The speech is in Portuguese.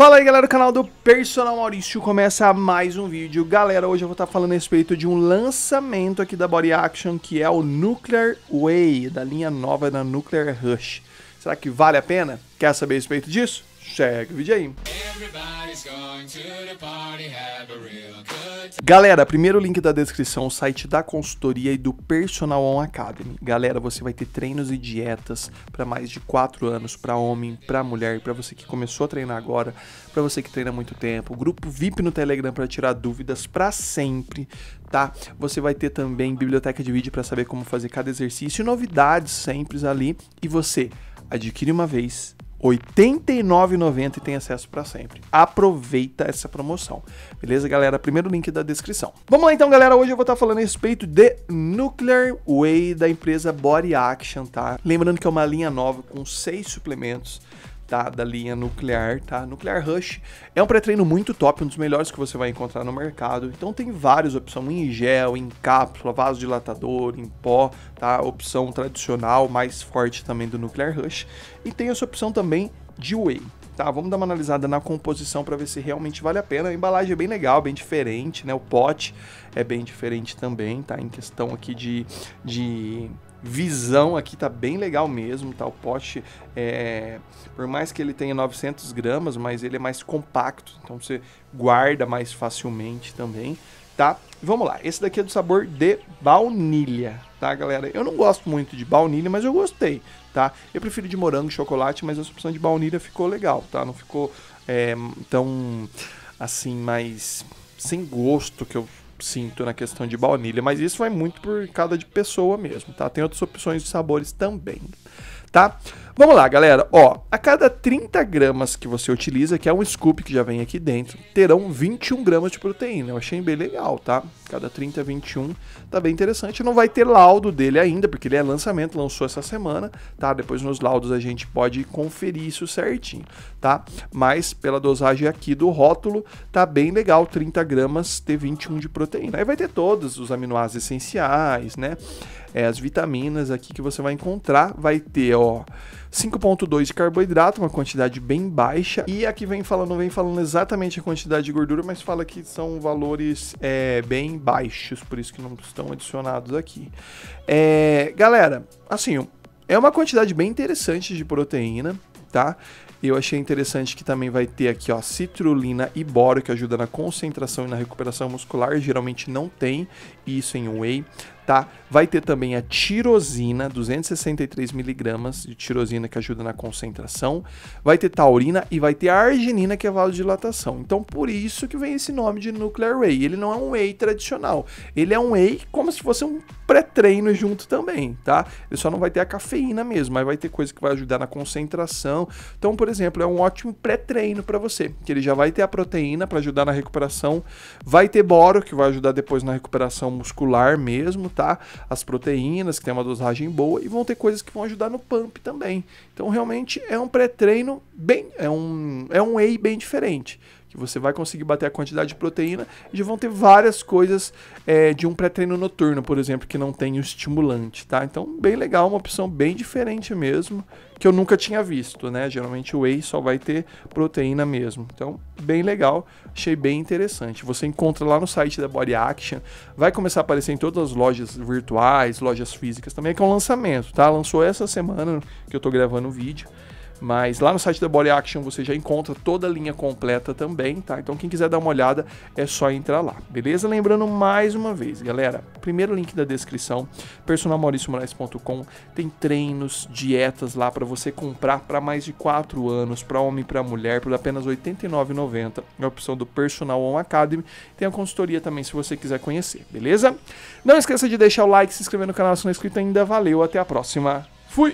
Fala aí galera do canal do Personal Maurício, começa mais um vídeo. Galera, hoje eu vou estar tá falando a respeito de um lançamento aqui da Body Action, que é o Nuclear Way, da linha nova da Nuclear Rush. Será que vale a pena? Quer saber a respeito disso? Segue o vídeo aí. Galera, primeiro link da descrição, o site da consultoria e do Personal On Academy. Galera, você vai ter treinos e dietas para mais de 4 anos, para homem, para mulher, para você que começou a treinar agora, para você que treina há muito tempo. Grupo VIP no Telegram para tirar dúvidas para sempre, tá? Você vai ter também biblioteca de vídeo para saber como fazer cada exercício, novidades sempre ali e você adquire uma vez R$ 89,90 e tem acesso para sempre. Aproveita essa promoção. Beleza, galera? Primeiro link da descrição. Vamos lá então, galera. Hoje eu vou estar tá falando a respeito de Nuclear Way da empresa Body Action, tá? Lembrando que é uma linha nova com seis suplementos da, da linha nuclear, tá? Nuclear Rush é um pré-treino muito top, um dos melhores que você vai encontrar no mercado. Então tem várias opções, em gel, em cápsula, vasodilatador, em pó, tá? Opção tradicional, mais forte também do Nuclear Rush. E tem essa opção também de whey tá, vamos dar uma analisada na composição para ver se realmente vale a pena. A embalagem é bem legal, bem diferente, né? O pote é bem diferente também, tá? Em questão aqui de, de visão aqui tá bem legal mesmo, tá? O pote, é, por mais que ele tenha 900 gramas, mas ele é mais compacto, então você guarda mais facilmente também, tá? Vamos lá, esse daqui é do sabor de baunilha, tá, galera? Eu não gosto muito de baunilha, mas eu gostei, tá? Eu prefiro de morango e chocolate, mas essa opção de baunilha ficou legal, tá? Não ficou é, tão, assim, mais sem gosto que eu sinto na questão de baunilha, mas isso vai muito por cada de pessoa mesmo, tá? Tem outras opções de sabores também, tá? Vamos lá, galera. Ó, a cada 30 gramas que você utiliza, que é um scoop que já vem aqui dentro, terão 21 gramas de proteína. Eu achei bem legal, tá? Cada 30, 21, tá bem interessante. Não vai ter laudo dele ainda, porque ele é lançamento, lançou essa semana, tá? Depois nos laudos a gente pode conferir isso certinho, tá? Mas pela dosagem aqui do rótulo, tá bem legal, 30 gramas ter 21 de proteína. Aí vai ter todos os aminoácidos essenciais, né? é, as vitaminas aqui que você vai encontrar. Vai ter, ó, 5.2 de carboidrato, uma quantidade bem baixa. E aqui vem falando, vem falando exatamente a quantidade de gordura, mas fala que são valores é, bem baixos, por isso que não estão adicionados aqui. É, galera, assim, é uma quantidade bem interessante de proteína, tá? Eu achei interessante que também vai ter aqui, ó, citrulina e boro, que ajuda na concentração e na recuperação muscular, geralmente não tem isso em whey tá? Vai ter também a tirosina, 263 miligramas de tirosina que ajuda na concentração. Vai ter taurina e vai ter arginina que é vasodilatação. Então por isso que vem esse nome de Nuclear Whey. Ele não é um whey tradicional. Ele é um whey como se fosse um pré-treino junto também, tá? Ele só não vai ter a cafeína mesmo, mas vai ter coisa que vai ajudar na concentração. Então, por exemplo, é um ótimo pré-treino para você, que ele já vai ter a proteína para ajudar na recuperação, vai ter boro que vai ajudar depois na recuperação muscular mesmo, tá? aumentar as proteínas, que tem uma dosagem boa, e vão ter coisas que vão ajudar no pump também. Então realmente é um pré-treino bem, é um, é um whey bem diferente que você vai conseguir bater a quantidade de proteína e já vão ter várias coisas é, de um pré-treino noturno, por exemplo, que não tem o estimulante, tá? Então, bem legal, uma opção bem diferente mesmo, que eu nunca tinha visto, né? Geralmente o whey só vai ter proteína mesmo. Então, bem legal, achei bem interessante. Você encontra lá no site da Body Action, vai começar a aparecer em todas as lojas virtuais, lojas físicas também, que é um lançamento, tá? Lançou essa semana que eu tô gravando o vídeo. Mas lá no site da Body Action você já encontra toda a linha completa também, tá? Então quem quiser dar uma olhada é só entrar lá, beleza? Lembrando mais uma vez, galera, primeiro link da descrição, personalmauriciomoraes.com, tem treinos, dietas lá para você comprar para mais de 4 anos, para homem e para mulher, por apenas R$ 89,90, é a opção do Personal Home Academy. Tem a consultoria também se você quiser conhecer, beleza? Não esqueça de deixar o like, se inscrever no canal se não é inscrito ainda. Valeu, até a próxima. Fui!